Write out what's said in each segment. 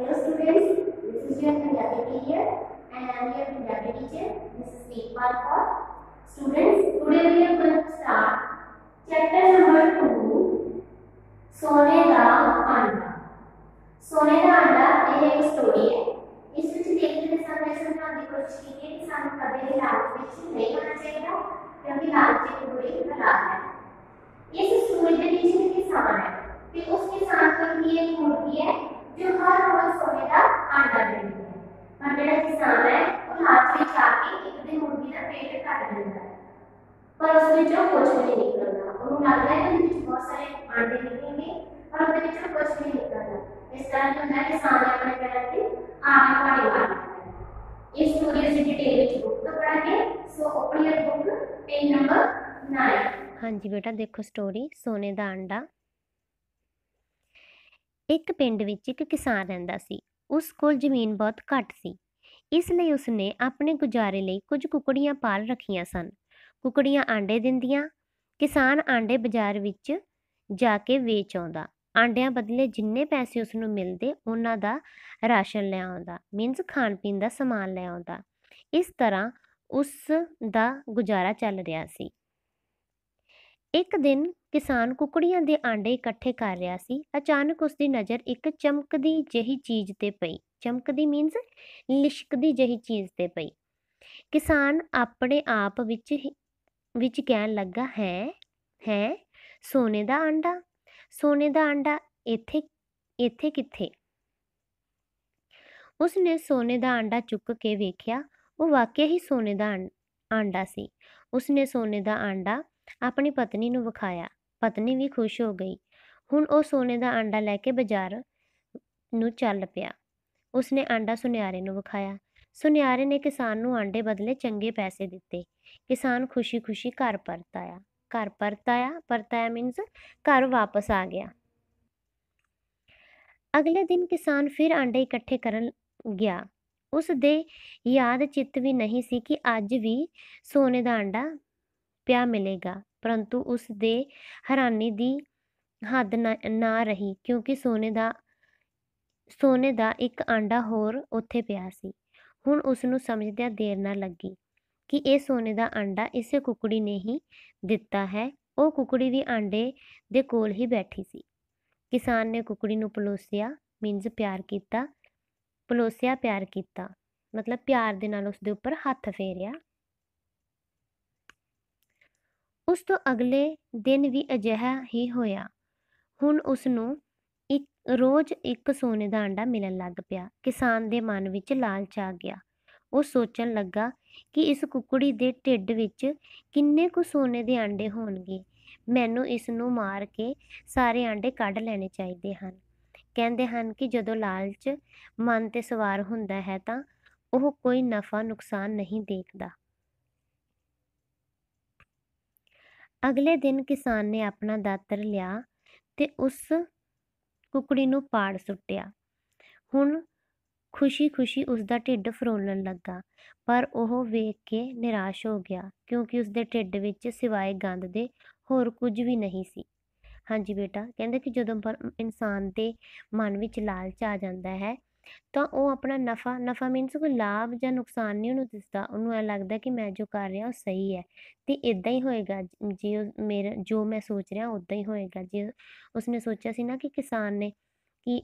Hello students, this is your Punjabi teacher and I am your Punjabi teacher Mrs. Tekpal Kaur. Students, today we are going to start chapter number 2 Sone da Anda. Sone da Anda ਇਹ ਇੱਕ story ਹੈ ਇਸ ਵਿੱਚ ਦੇਖਦੇ ਨੇ ਸਾਨੂੰ ਇਸ ਨਾਲ ਦੀ ਕੋਸ਼ਿਸ਼ ਕੀਤੀ ਹੈ ਕਿ ਸਾਨੂੰ ਕਦੇ ਵੀ ਲਾਲਚ ਵਿੱਚ ਨਹੀਂ ਹੋਣਾ ਚਾਹੀਦਾ ਕਿਉਂਕਿ ਲਾਲਚ ਇੱਕ ਬੁਰੀ ਹਾਲਾਤ ਹੈ ਇਸ ਸਟੋਰੀ ਦੇ ਵਿੱਚ ਹੁੰਦਾ ਹੈ ਉਹ ਹੱਥ ਵਿੱਚ ਆ ਕੇ ਇੱਕ ਮੁਰਗੀ ਦਾ ਪੇਟ ਕੱਟ ਦਿੰਦਾ ਹੈ ਪਰ ਉਸ ਵਿੱਚੋਂ ਕੁਝ ਨਹੀਂ ਨਿਕਲਦਾ ਉਹਨੂੰ ਲੱਗਦਾ ਹੈ ਕਿ ਵਿੱਚ ਬਹੁਤ ਸਾਰੇ ਆਂਡੇ ਨਿਕਲਣਗੇ ਪਰ ਉਹਦੇ ਵਿੱਚੋਂ ਕੁਝ ਨਹੀਂ ਨਿਕਲਦਾ ਇਸ ਤਰ੍ਹਾਂ ਹੁੰਦਾ ਕਿ ਸਾਨੇ ਆਪਣੇ ਪੈਰਾਂ ਤੇ ਪਾਣੀ ਇਸ ਸਟੋਰੀ ਅਸੀਂ ਡਿਟੇਲ ਵਿੱਚ ਬੁੱਕ ਤੋਂ ਕੇ ਸੋ ਬੁੱਕ ਪੇਜ ਨੰਬਰ 9 ਹਾਂਜੀ ਬੇਟਾ ਦੇਖੋ ਸਟੋਰੀ ਸੋਨੇ ਦਾ ਅੰਡਾ ਇੱਕ ਪਿੰਡ ਵਿੱਚ ਇੱਕ ਕਿਸਾਨ ਰਹਿੰਦਾ ਸੀ ਉਸ ਕੋਲ ਜ਼ਮੀਨ ਬਹੁਤ ਘੱਟ ਸੀ ਇਸ ਲਈ ਉਸਨੇ ਆਪਣੇ ਗੁਜ਼ਾਰੇ ਲਈ ਕੁਝ ਕੁਕੜੀਆਂ ਪਾਲ ਰੱਖੀਆਂ ਸਨ ਕੁਕੜੀਆਂ ਆਂਡੇ ਦਿੰਦੀਆਂ ਕਿਸਾਨ ਆਂਡੇ ਬਾਜ਼ਾਰ ਵਿੱਚ ਜਾ ਕੇ ਵੇਚ ਆਉਂਦਾ ਆਂਡਿਆਂ ਬਦਲੇ ਜਿੰਨੇ ਪੈਸੇ ਉਸ ਨੂੰ ਮਿਲਦੇ ਉਹਨਾਂ ਦਾ ਰਾਸ਼ਨ ਲੈ ਆਉਂਦਾ ਮੀਨਸ ਖਾਣ ਪੀਣ ਦਾ ਸਮਾਨ ਲੈ ਆਉਂਦਾ ਇਸ ਤਰ੍ਹਾਂ ਉਸ ਦਾ ਗੁਜ਼ਾਰਾ ਚੱਲ ਰਿਹਾ ਸੀ ਇੱਕ ਦਿਨ ਕਿਸਾਨ ਕੁਕੜੀਆਂ ਦੇ ਆਂਡੇ ਇਕੱਠੇ ਕਰ ਰਿਹਾ ਸੀ ਅਚਾਨਕ ਉਸ ਦੀ ਨਜ਼ਰ ਇੱਕ ਚਮਕਦੀ ਜਿਹੀ ਚੀਜ਼ ਤੇ ਪਈ ਚਮਕਦੀ ਮੀਨਸ ਲਿਸ਼ਕਦੀ ਜਹੀ ਚੀਜ਼ ਤੇ ਪਈ ਕਿਸਾਨ ਆਪਣੇ ਆਪ ਵਿੱਚ ਵਿੱਚ ਕਹਿਣ ਲੱਗਾ ਹੈ ਹੈ ਸੋਨੇ ਦਾ ਅੰਡਾ ਸੋਨੇ ਦਾ ਅੰਡਾ ਇੱਥੇ ਇੱਥੇ ਕਿੱਥੇ ਉਸਨੇ ਸੋਨੇ ਦਾ ਅੰਡਾ ਚੁੱਕ ਕੇ ਵੇਖਿਆ ਉਹ ਵਾਕਿਆ ਹੀ ਸੋਨੇ ਦਾ ਅੰਡਾ ਸੀ ਉਸਨੇ ਸੋਨੇ ਦਾ ਅੰਡਾ ਆਪਣੀ ਪਤਨੀ ਨੂੰ ਵਿਖਾਇਆ ਪਤਨੀ ਵੀ ਖੁਸ਼ ਹੋ ਗਈ ਹੁਣ ਉਹ ਸੋਨੇ ਦਾ ਅੰਡਾ ਲੈ ਕੇ ਬਾਜ਼ਾਰ ਨੂੰ ਚੱਲ ਪਿਆ ਉਸਨੇ ਆਂਡਾ ਸੁਨਿਆਰੇ ਨੂੰ ਵਿਖਾਇਆ ਸੁਨਿਆਰੇ ਨੇ ਕਿਸਾਨ ਨੂੰ ਆਂਡੇ ਬਦਲੇ ਚੰਗੇ ਪੈਸੇ ਦਿੱਤੇ ਕਿਸਾਨ ਖੁਸ਼ੀ-ਖੁਸ਼ੀ ਘਰ ਪਰਤ ਆਇਆ ਘਰ ਪਰਤ ਆਇਆ ਪਰਤ ਆਇਆ ਮੀਨਸ ਘਰ ਵਾਪਸ ਆ ਗਿਆ ਅਗਲੇ ਦਿਨ ਕਿਸਾਨ ਫਿਰ ਆਂਡੇ ਇਕੱਠੇ ਕਰਨ ਗਿਆ ਉਸ ਦੇ ਯਾਦ ਚਿੱਤ ਵੀ ਨਹੀਂ ਸੀ ਕਿ ਅੱਜ ਵੀ ਸੋਨੇ ਦਾ ਆਂਡਾ ਪਿਆ ਮਿਲੇਗਾ ਪਰੰਤੂ ਉਸ ਦੇ ਹੈਰਾਨੀ ਦੀ ਹੱਦ ਨਾ ਰਹੀ ਕਿਉਂਕਿ ਸੋਨੇ ਦਾ ਸੋਨੇ ਦਾ ਇੱਕ ਆਂਡਾ ਹੋਰ ਉੱਥੇ ਪਿਆ ਸੀ ਹੁਣ ਉਸ ਨੂੰ ਸਮਝਦਿਆਂ ਦੇਰ ਨਾ ਲੱਗੀ ਕਿ ਇਹ ਸੋਨੇ ਦਾ ਆਂਡਾ ਇਸੇ ਕੁਕੜੀ ਨੇ ਹੀ ਦਿੱਤਾ ਹੈ ਉਹ ਕੁਕੜੀ ਵੀ ਆਂਡੇ ਦੇ ਕੋਲ ਹੀ ਬੈਠੀ ਸੀ ਕਿਸਾਨ ਨੇ ਕੁਕੜੀ ਨੂੰ ਪਲੋਸਿਆ ਮੀਨਜ਼ ਪਿਆਰ ਕੀਤਾ ਪਲੋਸਿਆ ਪਿਆਰ ਕੀਤਾ ਮਤਲਬ ਪਿਆਰ ਦੇ ਨਾਲ ਉਸ ਦੇ ਉੱਪਰ ਹੱਥ ਫੇਰਿਆ ਉਸ ਤੋਂ ਅਗਲੇ ਦਿਨ ਵੀ ਅਜਿਹਾ ਹੀ ਹੋਇਆ ਹੁਣ ਉਸ ਨੂੰ ਇੱਕ ਰੋਜ਼ ਇੱਕ ਸੋਨੇ ਦਾ ਅੰਡਾ ਮਿਲਣ ਲੱਗ ਪਿਆ ਕਿਸਾਨ ਦੇ ਮਨ ਵਿੱਚ ਲਾਲਚ ਆ ਗਿਆ ਉਹ ਸੋਚਣ ਲੱਗਾ ਕਿ ਇਸ ਕੁਕੜੀ ਦੇ ਢਿੱਡ ਵਿੱਚ ਕਿੰਨੇ ਕੁ ਸੋਨੇ ਦੇ ਅੰਡੇ ਹੋਣਗੇ ਮੈਨੂੰ ਇਸ ਨੂੰ ਮਾਰ ਕੇ ਸਾਰੇ ਅੰਡੇ ਕੱਢ ਲੈਣੇ ਚਾਹੀਦੇ ਹਨ ਕਹਿੰਦੇ ਹਨ ਕਿ ਜਦੋਂ ਲਾਲਚ ਮਨ ਤੇ ਸਵਾਰ ਹੁੰਦਾ ਹੈ ਤਾਂ ਉਹ ਕੋਈ ਨਫਾ ਨੁਕਸਾਨ ਨਹੀਂ ਦੇਖਦਾ ਅਗਲੇ ਦਿਨ ਕਿਸਾਨ ਨੇ ਆਪਣਾ ਦਾਤਰ ਲਿਆ ਤੇ ਉਸ ਕੁਕੜੀ ਨੂੰ ਪਾੜ ਸੁੱਟਿਆ ਹੁਣ ਖੁਸ਼ੀ-ਖੁਸ਼ੀ ਉਸ ਦਾ ਢਿੱਡ ਫਰੋਲਣ ਲੱਗਾ ਪਰ ਉਹ ਵੇਖ ਕੇ ਨਿਰਾਸ਼ ਹੋ ਗਿਆ ਕਿਉਂਕਿ ਉਸ ਦੇ ਢਿੱਡ ਵਿੱਚ ਸਿਵਾਏ ਗੰਦ ਦੇ ਹੋਰ ਕੁਝ ਵੀ ਨਹੀਂ ਸੀ ਹਾਂਜੀ ਬੇਟਾ ਕਹਿੰਦੇ ਕਿ ਜਦੋਂ ਇਨਸਾਨ ਦੇ ਮਨ ਵਿੱਚ ਲਾਲਚ ਆ ਜਾਂਦਾ ਹੈ ਤਾਂ ਉਹ ਆਪਣਾ ਨਫਾ ਨਫਾ ਮੀਨਸ ਕੋਈ ਲਾਭ ਜਾਂ ਨੁਕਸਾਨ ਨਹੀਂ ਉਹਨੂੰ ਦਿਸਦਾ ਉਹਨੂੰ ਇਹ ਲੱਗਦਾ ਕਿ ਮੈਂ ਜੋ ਕਰ ਰਿਹਾ ਉਹ ਸਹੀ ਹੈ ਤੇ ਇਦਾਂ ਹੀ ਹੋਏਗਾ ਜੇ ਮੇਰਾ ਜੋ ਮੈਂ ਸੋਚ ਰਿਹਾ ਉਦਾਂ ਹੀ ਹੋਏਗਾ ਜੇ ਉਸਨੇ ਸੋਚਿਆ ਸੀ ਨਾ ਕਿ ਕਿਸਾਨ ਨੇ ਕਿ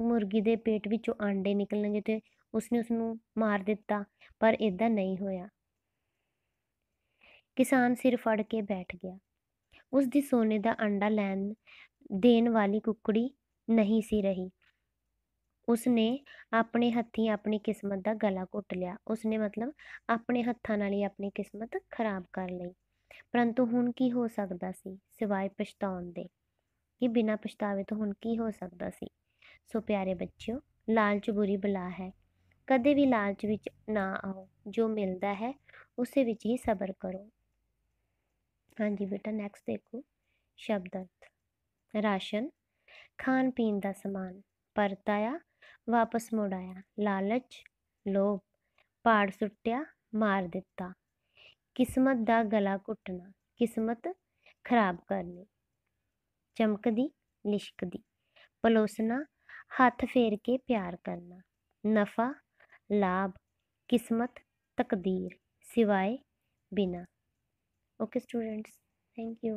ਮੁਰਗੀ ਦੇ ਪੇਟ ਵਿੱਚੋਂ ਆਂਡੇ ਨਿਕਲਣਗੇ ਤੇ ਉਸਨੇ ਉਸ ਨੂੰ ਮਾਰ ਦਿੱਤਾ ਪਰ ਇਦਾਂ ਨਹੀਂ ਹੋਇਆ ਕਿਸਾਨ ਸਿਰ ਫੜ ਕੇ ਬੈਠ ਗਿਆ ਉਸ ਦੀ ਸੋਨੇ ਦਾ ਅੰਡਾ ਲੈਣ ਦੇਣ ਵਾਲੀ ਕੁੱਕੜੀ ਨਹੀਂ ਸੀ ਰਹੀ ਉਸਨੇ ਆਪਣੇ ਹੱਥੀਂ ਆਪਣੀ ਕਿਸਮਤ ਦਾ ਗਲਾ ਘੁੱਟ ਲਿਆ ਉਸਨੇ ਮਤਲਬ ਆਪਣੇ ਹੱਥਾਂ ਨਾਲ ਹੀ ਆਪਣੀ ਕਿਸਮਤ ਖਰਾਬ ਕਰ ਲਈ ਪਰੰਤੂ ਹੁਣ ਕੀ ਹੋ ਸਕਦਾ ਸੀ ਸਿਵਾਏ ਪਛਤਾਉਣ ਦੇ ਕਿ ਬਿਨਾ ਪਛਤਾਵੇ ਤੋਂ ਹੁਣ ਕੀ ਹੋ ਸਕਦਾ ਸੀ ਸੋ ਪਿਆਰੇ ਬੱਚਿਓ ਲਾਲਚ ਬੁਰੀ ਬਲਾ ਹੈ ਕਦੇ ਵੀ ਲਾਲਚ ਵਿੱਚ ਨਾ ਆਓ ਜੋ ਮਿਲਦਾ ਹੈ ਉਸੇ ਵਿੱਚ ਹੀ ਸਬਰ ਕਰੋ ਹਾਂਜੀ ਬੇਟਾ ਨੈਕਸਟ ਦੇਖੋ ਸ਼ਬਦ ਅਰਥ ਰਾਸ਼ਨ ਖਾਣ ਪੀਣ ਦਾ ਸਮਾਨ ਪਰਤਾਇਆ ਵਾਪਸ ਮੁੜ ਆਇਆ ਲਾਲਚ ਲੋਭ ਪਾੜ ਸੁੱਟਿਆ ਮਾਰ ਦਿੱਤਾ ਕਿਸਮਤ ਦਾ ਗਲਾ ਘੁੱਟਣਾ ਕਿਸਮਤ ਖਰਾਬ ਕਰਨੀ ਚਮਕਦੀ ਲਿਸ਼ਕਦੀ ਪਲੋਸਣਾ ਹੱਥ ਫੇਰ ਕੇ ਪਿਆਰ ਕਰਨਾ ਨਫਾ ਲਾਭ ਕਿਸਮਤ ਤਕਦੀਰ ਸਿਵਾਏ ਬਿਨਾ ਓਕੇ ਸਟੂਡੈਂਟਸ ਥੈਂਕ ਯੂ